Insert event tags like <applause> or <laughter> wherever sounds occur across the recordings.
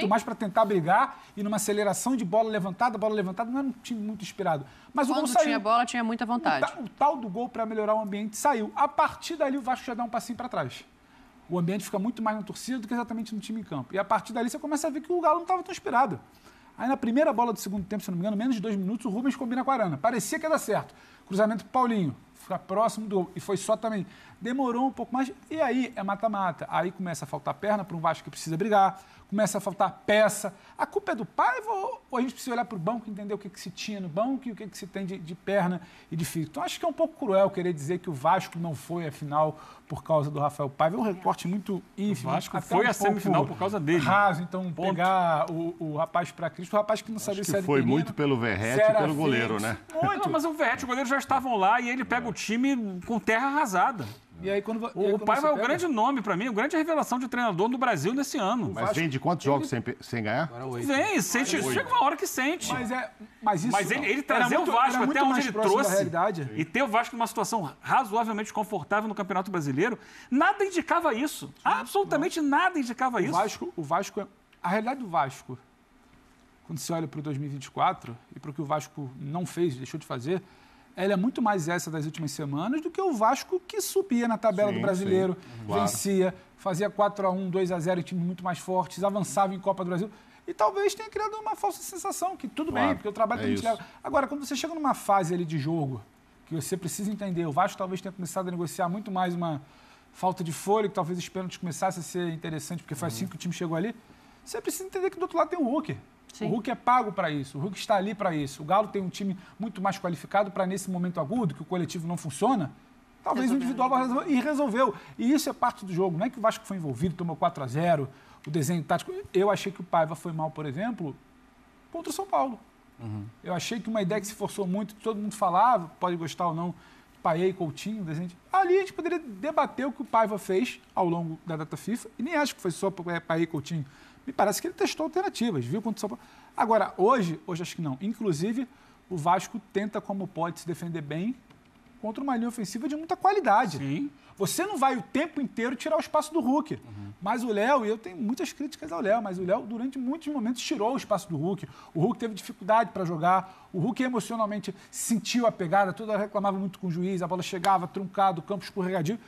muito mais para tentar brigar e numa aceleração de bola levantada, bola levantada, não era um time muito inspirado. Mas Quando o gol saiu. tinha bola, tinha muita vontade. O, ta, o tal do gol para melhorar o ambiente saiu. A partir dali, o Vasco já dá um passinho para trás. O ambiente fica muito mais na torcida do que exatamente no time em campo. E a partir dali, você começa a ver que o Galo não estava tão inspirado. Aí na primeira bola do segundo tempo, se não me engano, menos de dois minutos, o Rubens combina com a Arana. Parecia que ia dar certo. Cruzamento Paulinho ficar próximo do. E foi só também. Demorou um pouco mais. E aí é mata-mata. Aí começa a faltar perna para um Vasco que precisa brigar, começa a faltar peça. A culpa é do pai ou a gente precisa olhar para o banco e entender o que, que se tinha no banco e o que, que se tem de, de perna e de físico? Então acho que é um pouco cruel querer dizer que o Vasco não foi a final por causa do Rafael Paiva. É um recorte muito ínfimo. O Vasco foi um a semifinal por causa dele. Raso, então Ponto. pegar o, o rapaz para Cristo, o rapaz que não sabia se era Foi muito pelo Verrete e pelo goleiro, né? Muito. Não, mas o Verrete e o goleiro já estavam lá e ele pega o o time com terra arrasada. E aí, quando, o, e aí, o Paiva é o grande nome para mim, o grande revelação de treinador no Brasil nesse ano. Mas Vasco... vem de quantos jogos sem, sem ganhar? Vem, sente, Agora chega uma hora que sente. Mas, é, mas, isso, mas ele, ele trazer o Vasco até onde ele trouxe e ter o Vasco numa situação razoavelmente confortável no Campeonato Brasileiro, nada indicava isso. Sim, Absolutamente não. nada indicava o isso. Vasco, o Vasco, é... a realidade do Vasco, quando você olha para o 2024 e para o que o Vasco não fez, deixou de fazer, ela é muito mais essa das últimas semanas do que o Vasco que subia na tabela sim, do brasileiro, sim, uhum. claro. vencia, fazia 4 a 1 2 a 0 times muito mais fortes, avançava em Copa do Brasil. E talvez tenha criado uma falsa sensação, que tudo claro, bem, porque o trabalho é que a gente leva. Agora, quando você chega numa fase ali de jogo, que você precisa entender, o Vasco talvez tenha começado a negociar muito mais uma falta de fôlego, talvez os pênaltis começasse a ser interessante, porque faz uhum. cinco que o time chegou ali. Você precisa entender que do outro lado tem o Hulk. Sim. O Hulk é pago para isso, o Hulk está ali para isso. O Galo tem um time muito mais qualificado para, nesse momento agudo, que o coletivo não funciona, talvez o individual resolver. e resolveu. E isso é parte do jogo. Não é que o Vasco foi envolvido, tomou 4 a 0 o desenho tático. Eu achei que o Paiva foi mal, por exemplo, contra o São Paulo. Uhum. Eu achei que uma ideia que se forçou muito, que todo mundo falava, pode gostar ou não, Paiei, Coutinho, desenho. Ali a gente poderia debater o que o Paiva fez ao longo da data FIFA, e nem acho que foi só é Paiei, Coutinho. Me parece que ele testou alternativas, viu? Contra o São Paulo. Agora, hoje, hoje acho que não. Inclusive, o Vasco tenta, como pode, se defender bem contra uma linha ofensiva de muita qualidade. Sim. Você não vai o tempo inteiro tirar o espaço do Hulk. Uhum. Mas o Léo, e eu tenho muitas críticas ao Léo, mas o Léo, durante muitos momentos, tirou o espaço do Hulk. O Hulk teve dificuldade para jogar. O Hulk emocionalmente sentiu a pegada, toda reclamava muito com o juiz, a bola chegava truncada, o campo escorregadio.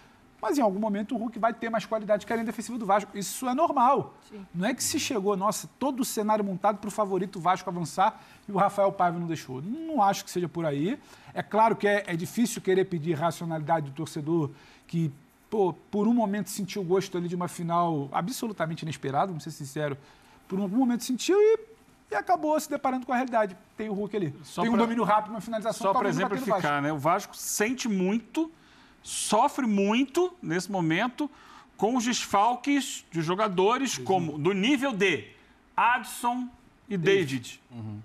Mas em algum momento o Hulk vai ter mais qualidade que a linha defensiva do Vasco. Isso é normal. Sim. Não é que se chegou, nossa, todo o cenário montado para o favorito Vasco avançar e o Rafael Paiva não deixou. Não acho que seja por aí. É claro que é, é difícil querer pedir racionalidade do torcedor que Pô, por um momento sentiu o gosto ali de uma final absolutamente inesperada, vamos ser sincero. Por algum momento sentiu e, e, acabou se deparando com a realidade. Tem o Hulk ali. Só Tem pra, um domínio rápido, uma finalização. Só para exemplificar, né? O Vasco sente muito sofre muito nesse momento com os desfalques de jogadores uhum. como do nível de Adson e David. David. Uhum.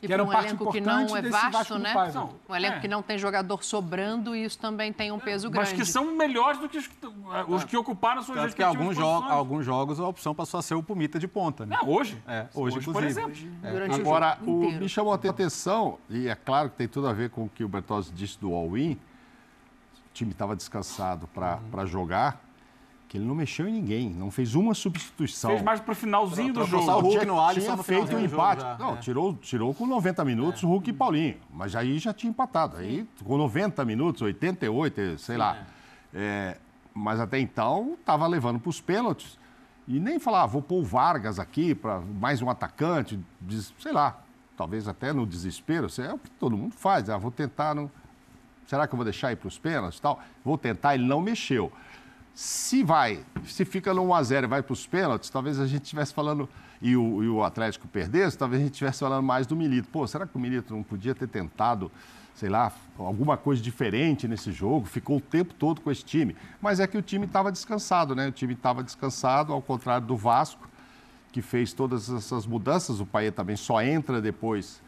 que era um elenco que não é baixo, né? Não, um elenco é. que não tem jogador sobrando e isso também tem um é, peso grande. Mas que são melhores do que os, é. os que ocuparam suas respectivas que alguns jogos, alguns jogos a opção passou a ser o Pumita de ponta, né? É, hoje. É, hoje, hoje por exemplo. É. Agora, o, me chamou a atenção, e é claro que tem tudo a ver com o que o Bertozzi disse do all-in, time estava descansado para uhum. jogar, que ele não mexeu em ninguém, não fez uma substituição. Fez mais o finalzinho do jogo. O Hulk tinha, no Alisson tinha no feito um empate. Já, não, é. tirou, tirou com 90 minutos é. Hulk e Paulinho, mas aí já tinha empatado. Aí com 90 minutos, 88, sei lá. É. é. mas até então estava levando para os pênaltis e nem falar, ah, vou pôr o Vargas aqui para mais um atacante, sei lá, talvez até no desespero, é o que todo mundo faz, ah, vou tentar Será que eu vou deixar ir para os pênaltis tal? Vou tentar, ele não mexeu. Se vai, se fica no 1x0 e vai para os pênaltis, talvez a gente estivesse falando, e o, e o Atlético perdesse, talvez a gente estivesse falando mais do Milito. Pô, será que o Milito não podia ter tentado sei lá, alguma coisa diferente nesse jogo, ficou o tempo todo com esse time. Mas é que o time estava descansado, né? O time estava descansado, ao contrário do Vasco, que fez todas essas mudanças. O Paê também só entra depois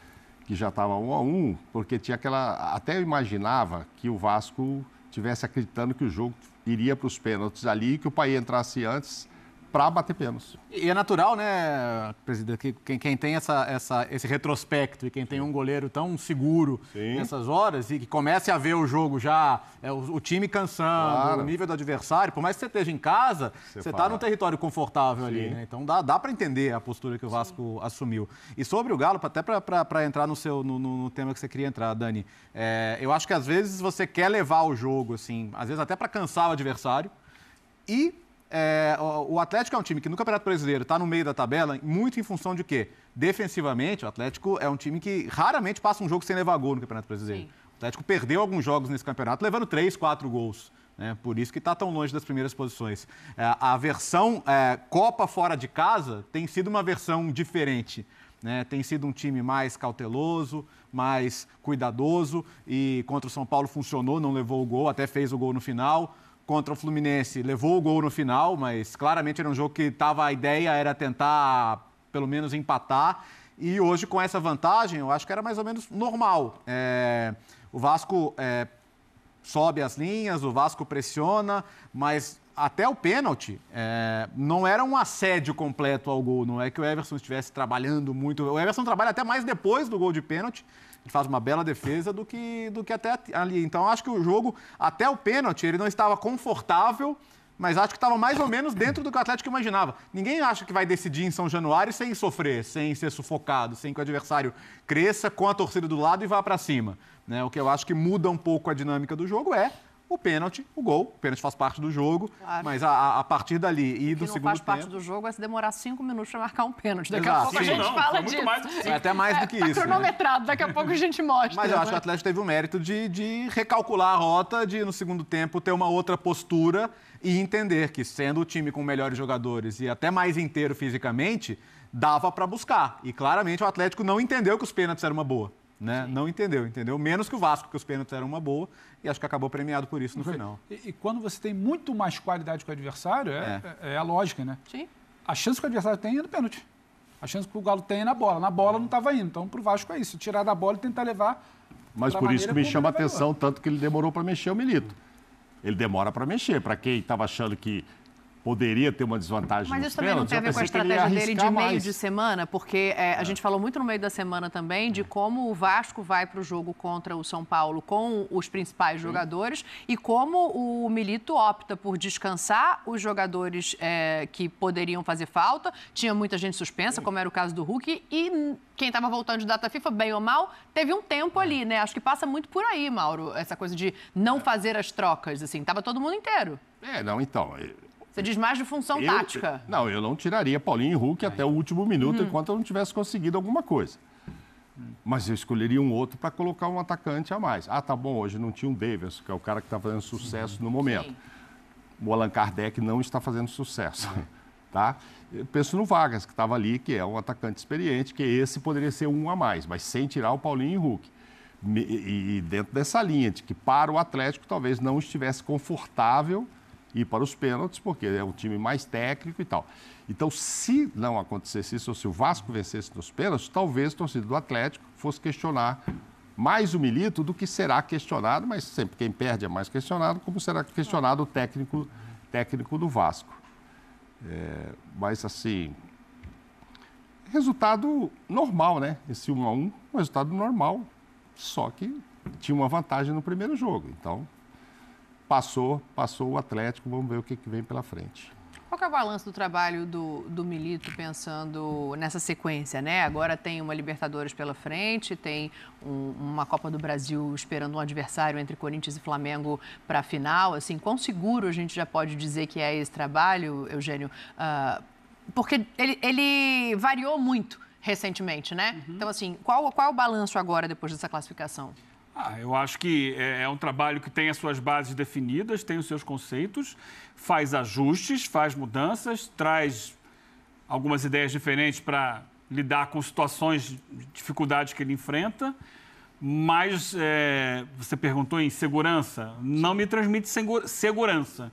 que já estava 1 a 1, porque tinha aquela. Até eu imaginava que o Vasco tivesse acreditando que o jogo iria para os pênaltis ali, e que o pai entrasse antes para bater pênalti. E é natural, né, presidente, que quem, quem tem essa, essa, esse retrospecto e quem tem um goleiro tão seguro Sim. nessas horas e que comece a ver o jogo já, é, o, o, time cansando, claro. o nível do adversário, por mais que você esteja em casa, você, está num território confortável Sim. ali, né? Então dá, dá para entender a postura que o Vasco Sim. assumiu. E sobre o Galo, até para entrar no, seu, no, no, no, tema que você queria entrar, Dani, é, eu acho que às vezes você quer levar o jogo, assim, às vezes até para cansar o adversário e é, o Atlético é um time que no Campeonato Brasileiro está no meio da tabela, muito em função de quê? Defensivamente, o Atlético é um time que raramente passa um jogo sem levar gol no Campeonato Brasileiro. Sim. O Atlético perdeu alguns jogos nesse campeonato, levando três, quatro gols. Né? Por isso que está tão longe das primeiras posições. É, a versão é, Copa fora de casa tem sido uma versão diferente. Né, tem sido um time mais cauteloso, mais cuidadoso e contra o São Paulo funcionou, não levou o gol, até fez o gol no final contra o Fluminense, levou o gol no final, mas claramente era um jogo que tava, a ideia era tentar pelo menos empatar. E hoje, com essa vantagem, eu acho que era mais ou menos normal. É, o Vasco é, sobe as linhas, o Vasco pressiona, mas até o pênalti é, não era um assédio completo ao gol. Não é que o Everson estivesse trabalhando muito. O Everson trabalha até mais depois do gol de pênalti faz uma bela defesa do que, do que até ali. Então, acho que o jogo, até o pênalti, ele não estava confortável, mas acho que estava mais ou menos dentro do que o Atlético imaginava. Ninguém acha que vai decidir em São Januário sem sofrer, sem ser sufocado, sem que o adversário cresça com a torcida do lado e vá para cima. Né? O que eu acho que muda um pouco a dinâmica do jogo é o pênalti, o gol. O pênalti faz parte do jogo, claro. mas a, a, partir dali e do segundo tempo... O que faz parte tempo... do jogo é se demorar cinco minutos para marcar um pênalti. Daqui Exato. a pouco sim, a gente não, fala disso. é até mais é, do que é, tá isso. Né? cronometrado, né? daqui a pouco a gente mostra. Mas eu acho né? que o Atlético teve o mérito de, de recalcular a rota, de no segundo tempo ter uma outra postura e entender que sendo o time com melhores jogadores e até mais inteiro fisicamente, dava para buscar. E claramente o Atlético não entendeu que os pênaltis eram uma boa. Né? Não entendeu, entendeu? Menos que o Vasco, que os pênaltis eram uma boa, e acho que acabou premiado por isso no okay. final. E, e, quando você tem muito mais qualidade que o adversário, é, é, é. é a lógica, né? Sim. A chance que o adversário tem é no pênalti. A chance que o Galo tem é na bola. Na bola é. não estava indo. Então, para o Vasco é isso. Tirar da bola e tentar levar. Mas por isso que me chama a atenção tanto que ele demorou para mexer o Milito. Ele demora para mexer. Para quem estava achando que poderia ter uma desvantagem Mas isso também não tem a ver com a estratégia dele de mais. meio de semana, porque é, a é. gente falou muito no meio da semana também de como o Vasco vai para o jogo contra o São Paulo com os principais Sim. jogadores e como o Milito opta por descansar os jogadores é, que poderiam fazer falta. Tinha muita gente suspensa, Sim. como era o caso do Hulk, e quem estava voltando de data FIFA, bem ou mal, teve um tempo é. ali, né? Acho que passa muito por aí, Mauro, essa coisa de não é. fazer as trocas, assim. Tava todo mundo inteiro. É, não, então, você diz mais de função eu, tática. Não, eu não tiraria Paulinho e Hulk Aí. até o último minuto, hum. enquanto eu não tivesse conseguido alguma coisa. Mas eu escolheria um outro para colocar um atacante a mais. Ah, tá bom, hoje não tinha o Davis, que é o cara que está fazendo sucesso uhum. no momento. Sim. O Allan Kardec não está fazendo sucesso. <laughs> Tá? Eu penso no Vargas, que estava ali, que é um atacante experiente, que esse poderia ser um a mais, mas sem tirar o Paulinho e o Hulk. E dentro dessa linha de que para o Atlético talvez não estivesse confortável ir para os pênaltis, porque é o time mais técnico e tal. Então, se não acontecesse isso, ou se o Vasco vencesse nos pênaltis, talvez o torcedor do Atlético fosse questionar mais o Milito do que será questionado, mas sempre quem perde é mais questionado, como será questionado o técnico, técnico do Vasco. É, mas, assim, resultado normal, né? Esse 1 a 1 um resultado normal, só que tinha uma vantagem no primeiro jogo. Então, passou, passou o Atlético, vamos ver o que, que vem pela frente. Qual é o balanço do trabalho do, do Milito pensando nessa sequência, né? Agora tem uma Libertadores pela frente, tem um, uma Copa do Brasil esperando um adversário entre Corinthians e Flamengo para a final. Assim, quão seguro a gente já pode dizer que é esse trabalho, Eugênio? Uh, porque ele, ele, variou muito recentemente, né? Uhum. Então, assim, qual, qual é o balanço agora depois dessa classificação? Ah, eu acho que é, é um trabalho que tem as suas bases definidas, tem os seus conceitos, faz ajustes, faz mudanças, traz algumas ideias diferentes para lidar com situações, dificuldades que ele enfrenta. Mas é, você perguntou em segurança. Não me transmite segurança.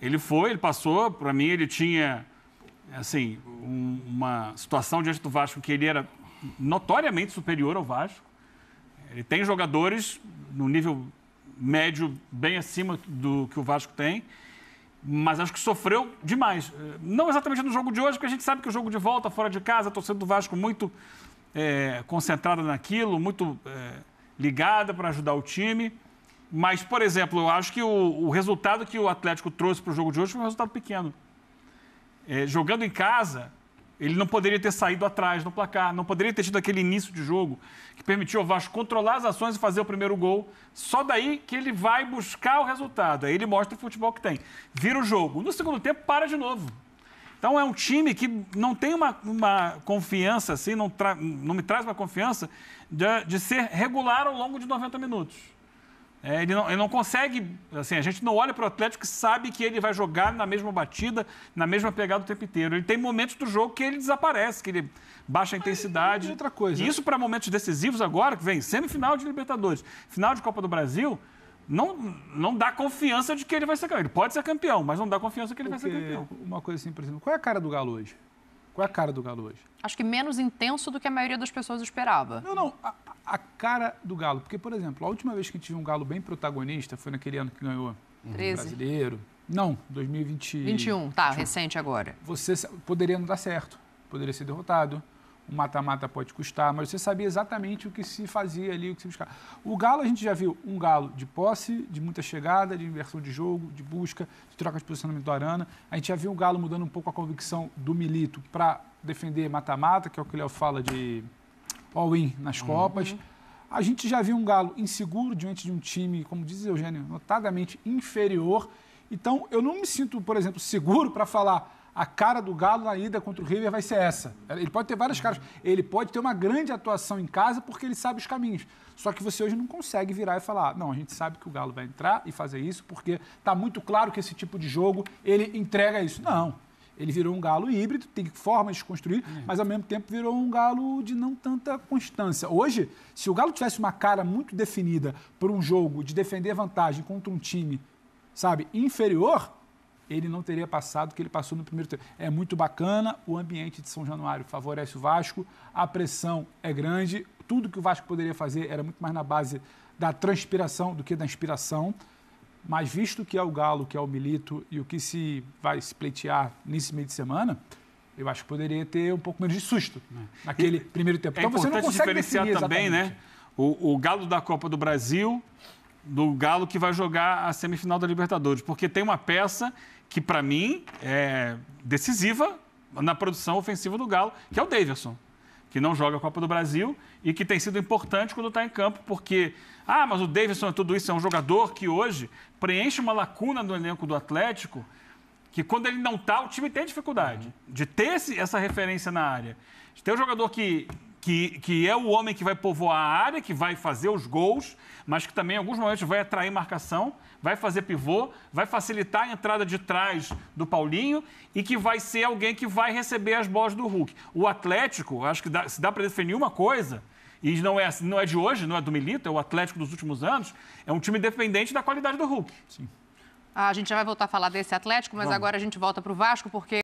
Ele foi, ele passou. Para mim, ele tinha assim um, uma situação diante do Vasco que ele era notoriamente superior ao Vasco ele tem jogadores no nível médio bem acima do que o Vasco tem, mas acho que sofreu demais. Eh, não exatamente no jogo de hoje, porque a gente sabe que o jogo de volta fora de casa, a torcida do Vasco muito é, concentrada naquilo, muito é, ligada para ajudar o time. Mas, por exemplo, eu acho que o, o resultado que o Atlético trouxe para o jogo de hoje foi um resultado pequeno. É, jogando em casa, ele não poderia ter saído atrás no placar, não poderia ter tido aquele início de jogo que permitiu ao Vasco controlar as ações e fazer o primeiro gol. Só daí que ele vai buscar o resultado. Aí ele mostra o futebol que tem. Vira o jogo. No segundo tempo, para de novo. Então é um time que não tem uma, uma confiança, assim, não, não me traz uma confiança de, de ser regular ao longo de 90 minutos. É, ele, não, ele não consegue, assim, a gente não olha para o Atlético e sabe que ele vai jogar na mesma batida, na mesma pegada o tempo inteiro. Ele tem momentos do jogo que ele desaparece, que ele baixa a intensidade. outra coisa. E isso para momentos decisivos agora, que vem semifinal de Libertadores, final de Copa do Brasil, não, não dá confiança de que ele vai ser campeão. Ele pode ser campeão, mas não dá confiança que ele Porque vai ser campeão. Uma coisa assim, por exemplo, qual é a cara do Galo hoje? Qual é a cara do Galo hoje? Acho que menos intenso do que a maioria das pessoas esperava. Não, não. A, a cara do Galo. Porque, por exemplo, a última vez que tive um Galo bem protagonista foi naquele ano que ganhou 13. brasileiro. Não, 2020... 21, tá, 21. recente agora. Você poderia não dar certo, poderia ser derrotado, o mata-mata pode custar, mas você sabia exatamente o que se fazia ali, o que se buscava. O Galo, a gente já viu um Galo de posse, de muita chegada, de inversão de jogo, de busca, de troca de posicionamento do Arana. A gente já viu o Galo mudando um pouco a convicção do Milito para defender mata-mata, que é o que o Léo fala de all-in nas uhum. Copas. A gente já viu um Galo inseguro diante de um time, como diz Eugênio, notadamente inferior. Então, eu não me sinto, por exemplo, seguro para falar a cara do Galo na ida contra o River vai ser essa. Ele pode ter várias caras. Ele pode ter uma grande atuação em casa porque ele sabe os caminhos. Só que você hoje não consegue virar e falar: não, a gente sabe que o Galo vai entrar e fazer isso porque está muito claro que esse tipo de jogo ele entrega isso. Não. Ele virou um galo híbrido, tem formas de construir, uhum. mas ao mesmo tempo virou um galo de não tanta constância. Hoje, se o Galo tivesse uma cara muito definida por um jogo de defender vantagem contra um time, sabe, inferior, ele não teria passado o que ele passou no primeiro tempo. É muito bacana, o ambiente de São Januário favorece o Vasco, a pressão é grande, tudo que o Vasco poderia fazer era muito mais na base da transpiração do que da inspiração. Mas visto que é o Galo, que é o Milito e o que se vai se pleitear nesse meio de semana, eu acho que poderia ter um pouco menos de susto é. né? naquele e primeiro tempo. É então você não consegue diferenciar também, né? O, o Galo da Copa do Brasil do Galo que vai jogar a semifinal da Libertadores, porque tem uma peça que, para mim, é decisiva na produção ofensiva do Galo, que é o Davidson, que não joga a Copa do Brasil e que tem sido importante quando está em campo, porque, ah, mas o Davidson é tudo isso, é um jogador que hoje preenche uma lacuna no elenco do Atlético, que quando ele não está, o time tem dificuldade uhum. de ter esse, essa referência na área. De ter um jogador que que, que é o homem que vai povoar a área, que vai fazer os gols, mas que também em alguns momentos vai atrair marcação, vai fazer pivô, vai facilitar a entrada de trás do Paulinho e que vai ser alguém que vai receber as bolas do Hulk. O Atlético, acho que dá, se dá para definir uma coisa, e não é, não é de hoje, não é do Milito, é o Atlético dos últimos anos, é um time dependente da qualidade do Hulk. Sim. Ah, a gente já vai voltar a falar desse Atlético, mas Vamos. agora a gente volta para o Vasco, porque.